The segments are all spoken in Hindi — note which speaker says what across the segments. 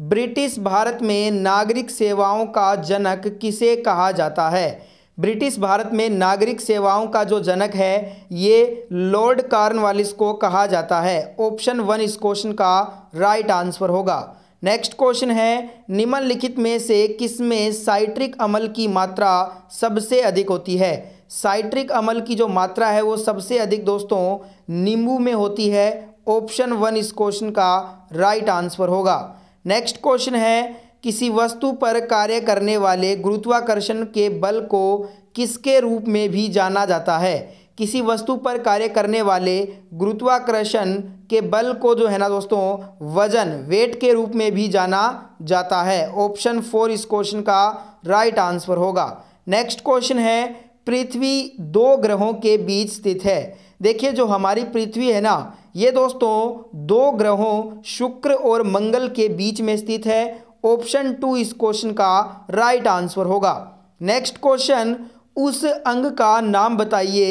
Speaker 1: ब्रिटिश भारत में नागरिक सेवाओं का जनक किसे कहा जाता है ब्रिटिश भारत में नागरिक सेवाओं का जो जनक है ये लॉर्ड कार्नवालिस को कहा जाता है ऑप्शन वन इस क्वेश्चन का राइट आंसर होगा नेक्स्ट क्वेश्चन है निम्नलिखित में से किसमें साइट्रिक अमल की मात्रा सबसे अधिक होती है साइट्रिक अमल की जो मात्रा है वो सबसे अधिक दोस्तों नींबू में होती है ऑप्शन वन इस क्वेश्चन का राइट आंसर होगा नेक्स्ट क्वेश्चन है किसी वस्तु पर कार्य करने वाले गुरुत्वाकर्षण के बल को किसके रूप में भी जाना जाता है किसी वस्तु पर कार्य करने वाले गुरुत्वाकर्षण के बल को जो है ना दोस्तों वजन वेट के रूप में भी जाना जाता है ऑप्शन फोर इस क्वेश्चन का राइट आंसर होगा नेक्स्ट क्वेश्चन है पृथ्वी दो ग्रहों के बीच स्थित है देखिए जो हमारी पृथ्वी है ना ये दोस्तों दो ग्रहों शुक्र और मंगल के बीच में स्थित है ऑप्शन टू इस क्वेश्चन का राइट आंसर होगा नेक्स्ट क्वेश्चन उस अंग का नाम बताइए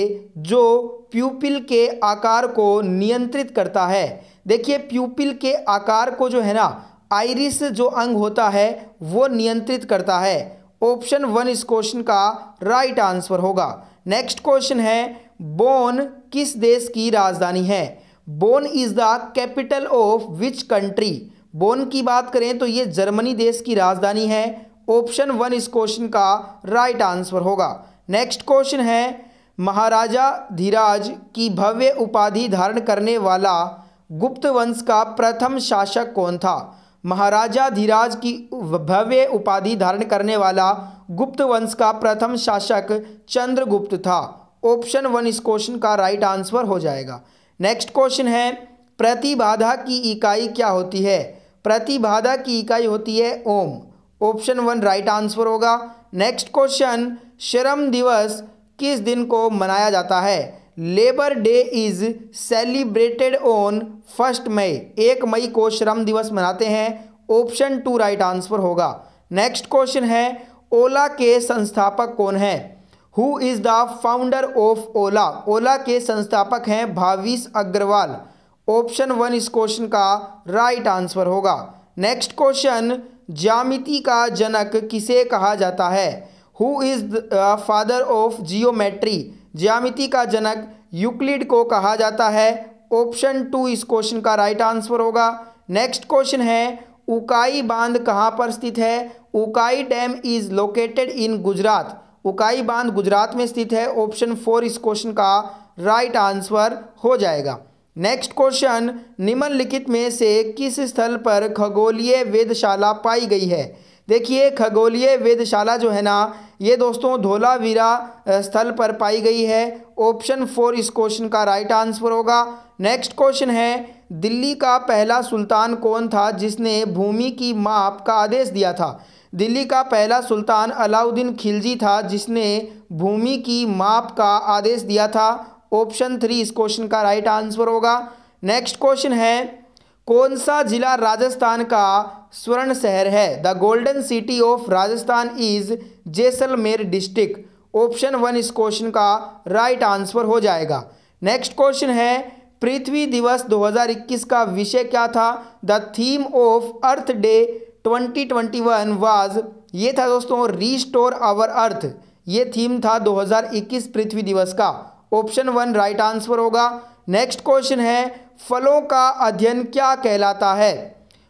Speaker 1: जो प्यूपिल के आकार को नियंत्रित करता है देखिए प्यूपिल के आकार को जो है ना आयरिस जो अंग होता है वो नियंत्रित करता है ऑप्शन वन इस क्वेश्चन का राइट आंसर होगा नेक्स्ट क्वेश्चन है बोन किस देश की राजधानी है Bonn is the capital of which country Bonn की बात करें तो ये जर्मनी देश की राजधानी है ऑप्शन वन इस क्वेश्चन का राइट आंसर होगा नेक्स्ट क्वेश्चन है महाराजा धीराज की भव्य उपाधि धारण करने वाला गुप्त वंश का प्रथम शासक कौन था महाराजा धीराज की भव्य उपाधि धारण करने वाला गुप्त वंश का प्रथम शासक चंद्रगुप्त था ऑप्शन वन इस क्वेश्चन का राइट आंसर हो जाएगा नेक्स्ट क्वेश्चन है प्रतिबाधा की इकाई क्या होती है प्रतिबाधा की इकाई होती है ohm option one right answer होगा नेक्स्ट क्वेश्चन श्रम दिवस किस दिन को मनाया जाता है labour day is celebrated on first May एक मई को श्रम दिवस मनाते हैं ऑप्शन टू राइट आंसर होगा नेक्स्ट क्वेश्चन है ओला के संस्थापक कौन है who is the founder of Ola Ola के संस्थापक हैं भाविस अग्रवाल ऑप्शन वन इस क्वेश्चन का राइट आंसर होगा नेक्स्ट क्वेश्चन ज्यामिति का जनक किसे कहा जाता है who is the father of geometry ज्यामिति का जनक यूक्लिड को कहा जाता है ऑप्शन टू इस क्वेश्चन का राइट आंसर होगा नेक्स्ट क्वेश्चन है उकाई बांध कहाँ पर स्थित है Ukai dam is located in Gujarat Ukai बांध गुजरात में स्थित है ऑप्शन फोर इस क्वेश्चन का राइट आंसर हो जाएगा नेक्स्ट क्वेश्चन निम्नलिखित में से किस स्थल पर खगोलीय वेधशाला पाई गई है देखिए खगोलीय वेदशाला जो है ना ये दोस्तों धोलावीरा स्थल पर पाई गई है ऑप्शन फोर इस क्वेश्चन का राइट आंसर होगा नेक्स्ट क्वेश्चन है दिल्ली का पहला सुल्तान कौन था जिसने भूमि की माप का आदेश दिया था दिल्ली का पहला सुल्तान अलाउद्दीन खिलजी था जिसने भूमि की माप का आदेश दिया था ऑप्शन थ्री इस क्वेश्चन का राइट आंसर होगा नेक्स्ट क्वेश्चन है कौन सा जिला राजस्थान का स्वर्ण शहर है the golden city of Rajasthan is Jaisalmer district option one इस क्वेश्चन का राइट आंसर हो जाएगा नेक्स्ट क्वेश्चन है पृथ्वी दिवस 2021 का विषय क्या था the theme of Earth Day 2021 was ये था दोस्तों रीस्टोर आवर अर्थ ये थीम था 2021 पृथ्वी दिवस का ऑप्शन वन राइट आंसर होगा नेक्स्ट क्वेश्चन है फलों का अध्ययन क्या कहलाता है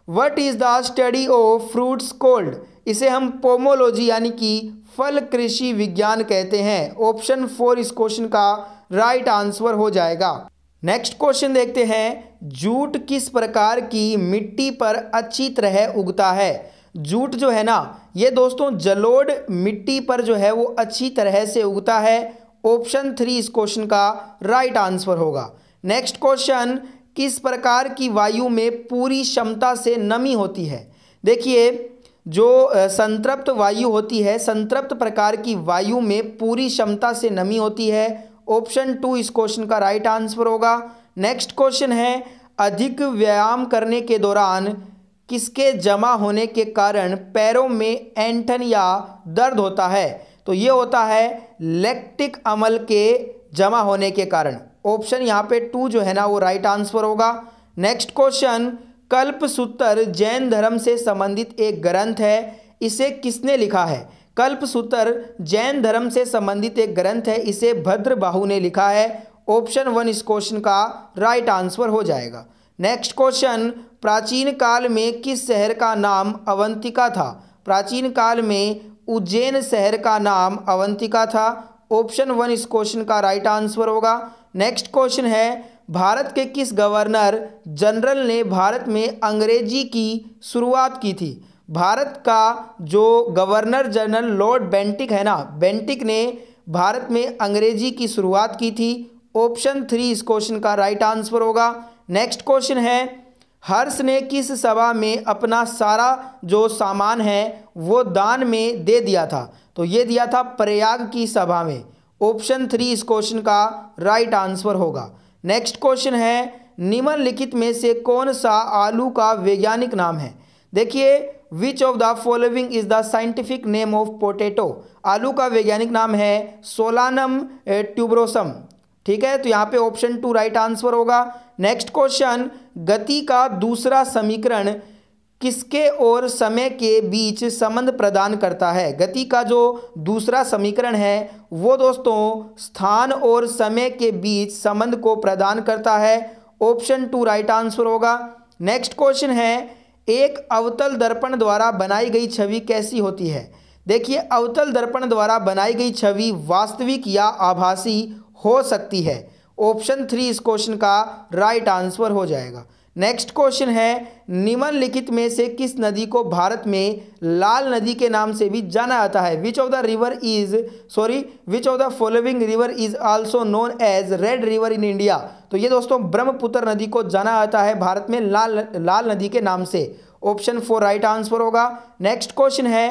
Speaker 1: what is the study of fruits called इसे हम पोमोलॉजी यानी कि फल कृषि विज्ञान कहते हैं ऑप्शन फोर इस क्वेश्चन का राइट right आंसर हो जाएगा नेक्स्ट क्वेश्चन देखते हैं जूट किस प्रकार की मिट्टी पर अच्छी तरह उगता है जूट जो है ना ये दोस्तों जलोढ़ मिट्टी पर जो है वो अच्छी तरह से उगता है ऑप्शन थ्री इस क्वेश्चन का राइट right आंसर होगा नेक्स्ट क्वेश्चन किस प्रकार की वायु में पूरी क्षमता से नमी होती है देखिए जो संतृप्त वायु होती है संतृप्त प्रकार की वायु में पूरी क्षमता से नमी होती है ऑप्शन टू इस क्वेश्चन का राइट आंसर होगा नेक्स्ट क्वेश्चन है अधिक व्यायाम करने के दौरान किसके जमा होने के कारण पैरों में एंठन या दर्द होता है तो ये होता है लैक्टिक अमल के जमा होने के कारण ऑप्शन यहाँ पे टू जो है ना वो राइट आंसर होगा नेक्स्ट क्वेश्चन कल्प सूत्र जैन धर्म से संबंधित एक ग्रंथ है इसे किसने लिखा है कल्प सूत्र जैन धर्म से संबंधित एक ग्रंथ है इसे भद्र बाहु ने लिखा है ऑप्शन वन इस क्वेश्चन का राइट आंसर हो जाएगा नेक्स्ट क्वेश्चन प्राचीन काल में किस शहर का नाम अवंतिका था प्राचीन काल में उज्जैन शहर का नाम अवंतिका था ऑप्शन वन इस क्वेश्चन का राइट आंसर होगा नेक्स्ट क्वेश्चन है भारत के किस गवर्नर जनरल ने भारत में अंग्रेजी की शुरुआत की थी भारत का जो गवर्नर जनरल लॉर्ड बेंटिक है ना बेंटिक ने भारत में अंग्रेजी की शुरुआत की थी ऑप्शन थ्री इस क्वेश्चन का राइट आंसर होगा नेक्स्ट क्वेश्चन है हर्ष ने किस सभा में अपना सारा जो सामान है वो दान में दे दिया था तो ये दिया था प्रयाग की सभा में ऑप्शन थ्री इस क्वेश्चन का राइट आंसर होगा नेक्स्ट क्वेश्चन है निम्नलिखित में से कौन सा आलू का वैज्ञानिक नाम है देखिए which of the following is the scientific name of potato आलू का वैज्ञानिक नाम है सोलानम ट्यूब्रोसम ठीक है तो यहाँ पे ऑप्शन टू राइट आंसर होगा नेक्स्ट क्वेश्चन गति का दूसरा समीकरण किसके और समय के बीच संबंध प्रदान करता है गति का जो दूसरा समीकरण है वो दोस्तों स्थान और समय के बीच संबंध को प्रदान करता है ऑप्शन टू राइट आंसर होगा नेक्स्ट क्वेश्चन है एक अवतल दर्पण द्वारा बनाई गई छवि कैसी होती है देखिए अवतल दर्पण द्वारा बनाई गई छवि वास्तविक या आभासी हो सकती है ऑप्शन थ्री इस क्वेश्चन का राइट आंसर हो जाएगा नेक्स्ट क्वेश्चन है निम्नलिखित में से किस नदी को भारत में लाल नदी के नाम से भी जाना जाता है which of the river is sorry which of the following river is also known as red river in India तो ये दोस्तों ब्रह्मपुत्र नदी को जाना जाता है भारत में लाल लाल नदी के नाम से ऑप्शन फोर राइट आंसर होगा नेक्स्ट क्वेश्चन है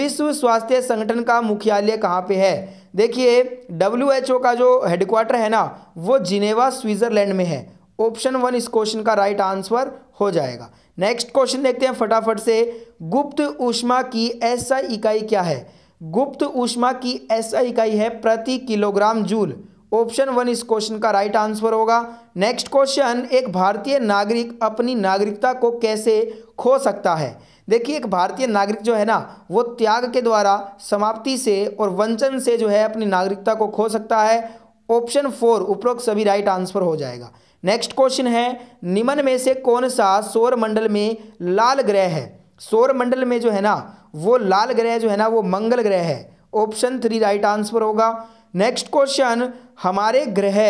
Speaker 1: विश्व स्वास्थ्य संगठन का मुख्यालय कहाँ पे है देखिए डब्ल्यू एच ओ का जो हेडक्वार्टर है ना वो जिनेवा स्विट्ज़रलैंड में है ऑप्शन वन इस क्वेश्चन का राइट आंसर हो जाएगा नेक्स्ट क्वेश्चन देखते हैं फटाफट से गुप्त ऊष्मा की ऐसा इकाई क्या है गुप्त ऊष्मा की ऐसा इकाई है प्रति किलोग्राम जूल ऑप्शन वन इस क्वेश्चन का राइट आंसर होगा नेक्स्ट क्वेश्चन एक भारतीय नागरिक अपनी नागरिकता को कैसे खो सकता है देखिए एक भारतीय नागरिक जो है ना वो त्याग के द्वारा समाप्ति से और वंचन से जो है अपनी नागरिकता को खो सकता है ऑप्शन फोर उपरोक्त सभी राइट आंसर हो जाएगा नेक्स्ट क्वेश्चन है निम्न में से कौन सा सौर मंडल में लाल ग्रह है सौर मंडल में जो है ना वो लाल ग्रह जो है ना वो मंगल ग्रह है ऑप्शन थ्री राइट आंसर होगा नेक्स्ट क्वेश्चन हमारे ग्रह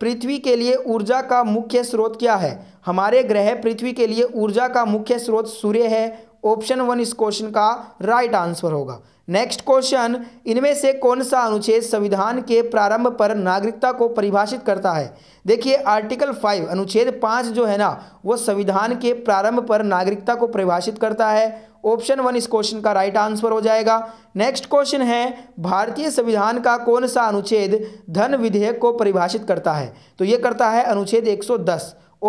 Speaker 1: पृथ्वी के लिए ऊर्जा का मुख्य स्रोत क्या है हमारे ग्रह पृथ्वी के लिए ऊर्जा का मुख्य स्रोत सूर्य है ऑप्शन वन इस क्वेश्चन का राइट आंसर होगा नेक्स्ट क्वेश्चन इनमें से कौन सा अनुच्छेद संविधान के प्रारंभ पर नागरिकता को परिभाषित करता है देखिए आर्टिकल फाइव अनुच्छेद पाँच जो है ना वो संविधान के प्रारंभ पर नागरिकता को परिभाषित करता है ऑप्शन वन इस क्वेश्चन का राइट आंसर हो जाएगा नेक्स्ट क्वेश्चन है भारतीय संविधान का कौन सा अनुच्छेद धन विधेयक को परिभाषित करता है तो ये करता है अनुच्छेद एक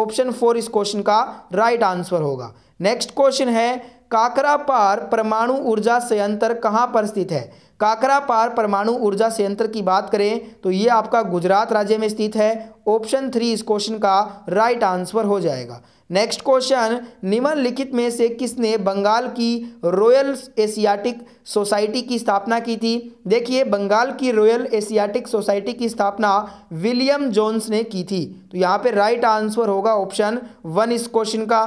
Speaker 1: ऑप्शन फोर इस क्वेश्चन का राइट आंसर होगा नेक्स्ट क्वेश्चन है काकरापार परमाणु ऊर्जा संयंत्र कहाँ पर स्थित है काकरापार परमाणु ऊर्जा संयंत्र की बात करें तो ये आपका गुजरात राज्य में स्थित है ऑप्शन थ्री इस क्वेश्चन का राइट आंसर हो जाएगा नेक्स्ट क्वेश्चन निम्नलिखित में से किसने बंगाल की रॉयल एशियाटिक सोसाइटी की स्थापना की थी देखिए बंगाल की रॉयल एशियाटिक सोसाइटी की स्थापना विलियम जोन्स ने की थी तो यहाँ पर राइट आंसर होगा ऑप्शन वन इस क्वेश्चन का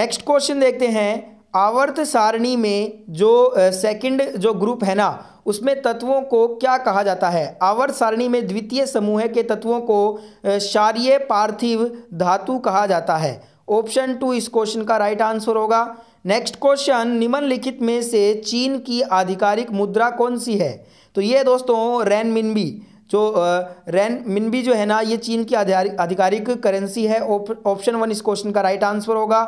Speaker 1: नेक्स्ट क्वेश्चन देखते हैं आवर्त सारणी में जो सेकंड जो ग्रुप है ना उसमें तत्वों को क्या कहा जाता है आवर्त सारणी में द्वितीय समूह के तत्वों को शार्य पार्थिव धातु कहा जाता है ऑप्शन टू इस क्वेश्चन का राइट आंसर होगा नेक्स्ट क्वेश्चन निम्नलिखित में से चीन की आधिकारिक मुद्रा कौन सी है तो ये दोस्तों रैन मिनबी सो रैन मिनबी जो है ना ये चीन की आधिकारिक करेंसी है ऑप्शन वन इस क्वेश्चन का राइट आंसर होगा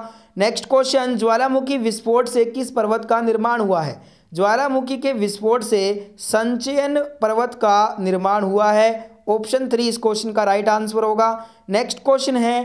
Speaker 1: नेक्स्ट क्वेश्चन ज्वालामुखी विस्फोट से किस पर्वत का निर्माण हुआ है ज्वालामुखी के विस्फोट से संचयन पर्वत का निर्माण हुआ है ऑप्शन थ्री इस क्वेश्चन का राइट आंसर होगा नेक्स्ट क्वेश्चन है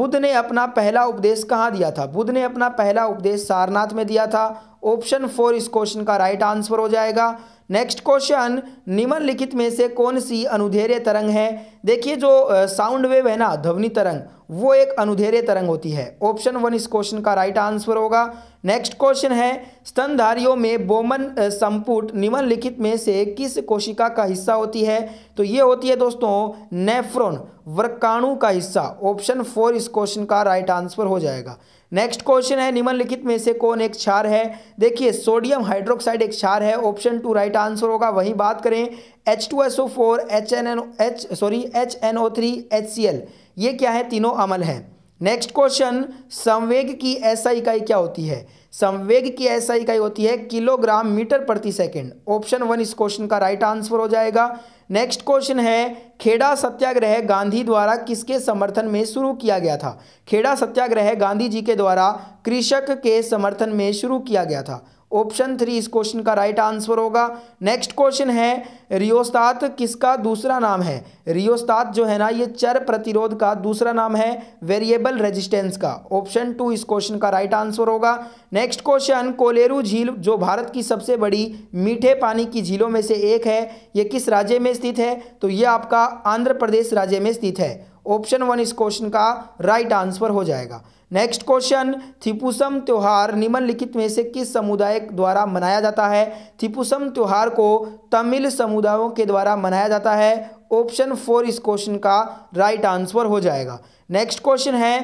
Speaker 1: बुद्ध ने अपना पहला उपदेश कहाँ दिया था बुद्ध ने अपना पहला उपदेश सारनाथ में दिया था ऑप्शन फोर इस क्वेश्चन का राइट आंसर हो जाएगा नेक्स्ट क्वेश्चन निम्नलिखित में से कौन सी अनुधेर्य तरंग है देखिए जो साउंड वेव है ना ध्वनि तरंग वो एक अनुधेर्य तरंग होती है ऑप्शन वन इस क्वेश्चन का राइट आंसर होगा नेक्स्ट क्वेश्चन है स्तनधारियों में बोमन संपुट निम्नलिखित में से किस कोशिका का हिस्सा होती है तो ये होती है दोस्तों नेफ्रोन वर्काणु का हिस्सा ऑप्शन फोर इस क्वेश्चन का राइट आंसर हो जाएगा नेक्स्ट क्वेश्चन है निम्नलिखित में से कौन एक क्षार है देखिए सोडियम हाइड्रोक्साइड एक क्षार है ऑप्शन टू राइट आंसर होगा वहीं बात करें H two S O four H N N H sorry H N O three H C L ये क्या है तीनों अमल है नेक्स्ट क्वेश्चन संवेग की ऐसा इकाई क्या होती है संवेग की ऐसा इकाई होती है किलोग्राम मीटर प्रति सेकेंड ऑप्शन वन इस क्वेश्चन का राइट आंसर हो जाएगा नेक्स्ट क्वेश्चन है खेड़ा सत्याग्रह गांधी द्वारा किसके समर्थन में शुरू किया गया था खेड़ा सत्याग्रह गांधी जी के द्वारा कृषक के समर्थन में शुरू किया गया था ऑप्शन थ्री इस क्वेश्चन का राइट आंसर होगा नेक्स्ट क्वेश्चन है रियोस्तात किसका दूसरा नाम है रियोस्तात जो है ना ये चर प्रतिरोध का दूसरा नाम है वेरिएबल रेजिस्टेंस का ऑप्शन टू इस क्वेश्चन का राइट आंसर होगा नेक्स्ट क्वेश्चन कोलेरू झील जो भारत की सबसे बड़ी मीठे पानी की झीलों में से एक है ये किस राज्य में स्थित है तो ये आपका आंध्र प्रदेश राज्य में स्थित है ऑप्शन वन इस क्वेश्चन का राइट आंसर हो जाएगा नेक्स्ट क्वेश्चन थिपुसम त्यौहार निम्नलिखित में से किस समुदाय द्वारा मनाया जाता है थिपुसम त्यौहार को तमिल समुदायों के द्वारा मनाया जाता है ऑप्शन फोर इस क्वेश्चन का राइट आंसर हो जाएगा नेक्स्ट क्वेश्चन है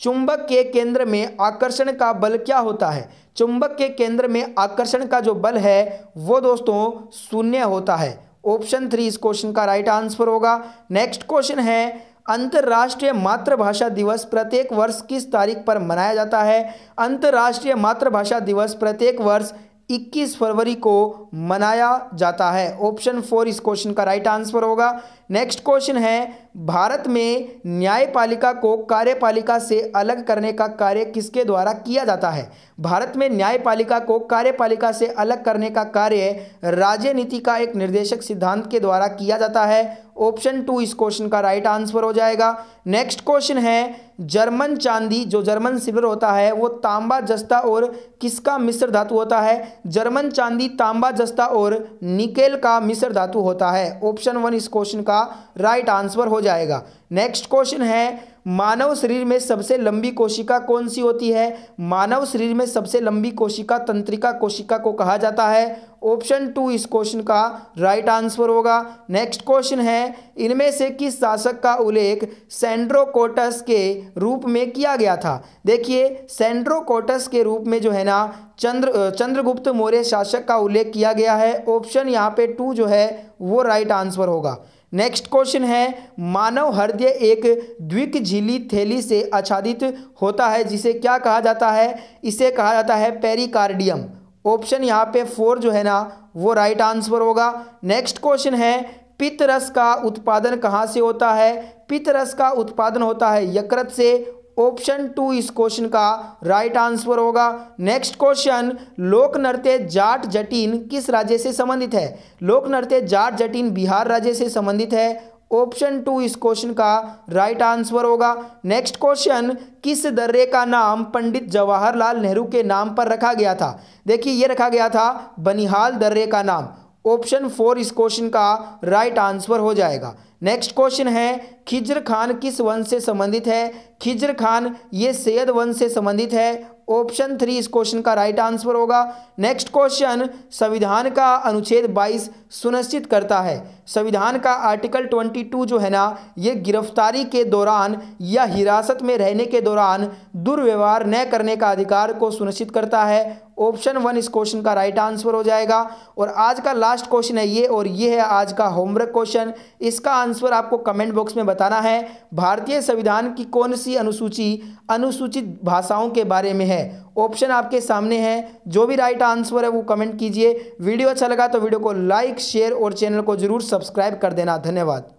Speaker 1: चुंबक के केंद्र में आकर्षण का बल क्या होता है चुंबक के केंद्र में आकर्षण का जो बल है वो दोस्तों शून्य होता है ऑप्शन थ्री इस क्वेश्चन का राइट आंसर होगा नेक्स्ट क्वेश्चन है अंतर्राष्ट्रीय मातृभाषा दिवस प्रत्येक वर्ष किस तारीख पर मनाया जाता है अंतर्राष्ट्रीय मातृभाषा दिवस प्रत्येक वर्ष 21 फरवरी को मनाया जाता है ऑप्शन फोर इस क्वेश्चन का राइट आंसर होगा नेक्स्ट क्वेश्चन है भारत में न्यायपालिका को कार्यपालिका से अलग करने का कार्य किसके द्वारा किया जाता है भारत में न्यायपालिका को कार्यपालिका से अलग करने का कार्य राज्य नीति का एक निर्देशक सिद्धांत के द्वारा किया जाता है ऑप्शन टू इस क्वेश्चन का राइट आंसर हो जाएगा नेक्स्ट क्वेश्चन है जर्मन चांदी जो जर्मन सिल्वर होता है वो तांबा जस्ता और किसका मिश्र धातु होता है जर्मन चांदी तांबा जस्ता और निकेल का मिश्र धातु होता है ऑप्शन वन इस क्वेश्चन का हमारा राइट आंसर हो जाएगा नेक्स्ट क्वेश्चन है मानव शरीर में सबसे लंबी कोशिका कौन सी होती है मानव शरीर में सबसे लंबी कोशिका तंत्रिका कोशिका को कहा जाता है ऑप्शन टू इस क्वेश्चन का राइट आंसर होगा नेक्स्ट क्वेश्चन है इनमें से किस शासक का उल्लेख सेंड्रोकोटस के रूप में किया गया था देखिए सेंड्रोकोटस के रूप में जो है ना चंद्र चंद्रगुप्त मौर्य शासक का उल्लेख किया गया है ऑप्शन यहाँ पे टू जो है वो राइट आंसर होगा नेक्स्ट क्वेश्चन है मानव हृदय एक द्विक झीली थैली से आच्छादित होता है जिसे क्या कहा जाता है इसे कहा जाता है पेरिकार्डियम ऑप्शन यहाँ पे फोर जो है ना वो राइट आंसर होगा नेक्स्ट क्वेश्चन है पित्तरस का उत्पादन कहाँ से होता है पित्तरस का उत्पादन होता है यकृत से ऑप्शन टू इस क्वेश्चन का राइट आंसर होगा नेक्स्ट क्वेश्चन लोक नृत्य जाट जटिन किस राज्य से संबंधित है लोक नृत्य जाट जटिन बिहार राज्य से संबंधित है ऑप्शन टू इस क्वेश्चन का राइट आंसर होगा नेक्स्ट क्वेश्चन किस दर्रे का नाम पंडित जवाहरलाल नेहरू के नाम पर रखा गया था देखिए ये रखा गया था बनिहाल दर्रे का नाम ऑप्शन फोर इस क्वेश्चन का राइट आंसर हो जाएगा नेक्स्ट क्वेश्चन है खिजर खान किस वंश से संबंधित है खिजर खान ये सैयद वंश से संबंधित है ऑप्शन थ्री इस क्वेश्चन का राइट आंसर होगा नेक्स्ट क्वेश्चन संविधान का अनुच्छेद 22 सुनिश्चित करता है संविधान का आर्टिकल 22 जो है ना ये गिरफ्तारी के दौरान या हिरासत में रहने के दौरान दुर्व्यवहार न करने का अधिकार को सुनिश्चित करता है ऑप्शन वन इस क्वेश्चन का राइट आंसर हो जाएगा और आज का लास्ट क्वेश्चन है ये और ये है आज का होमवर्क क्वेश्चन इसका आंसर आपको कमेंट बॉक्स में बताना है भारतीय संविधान की कौन सी अनुसूची अनुसूचित भाषाओं के बारे में है ऑप्शन आपके सामने है जो भी राइट आंसर है वो कमेंट कीजिए वीडियो अच्छा लगा तो वीडियो को लाइक शेयर और चैनल को जरूर सब्सक्राइब कर देना धन्यवाद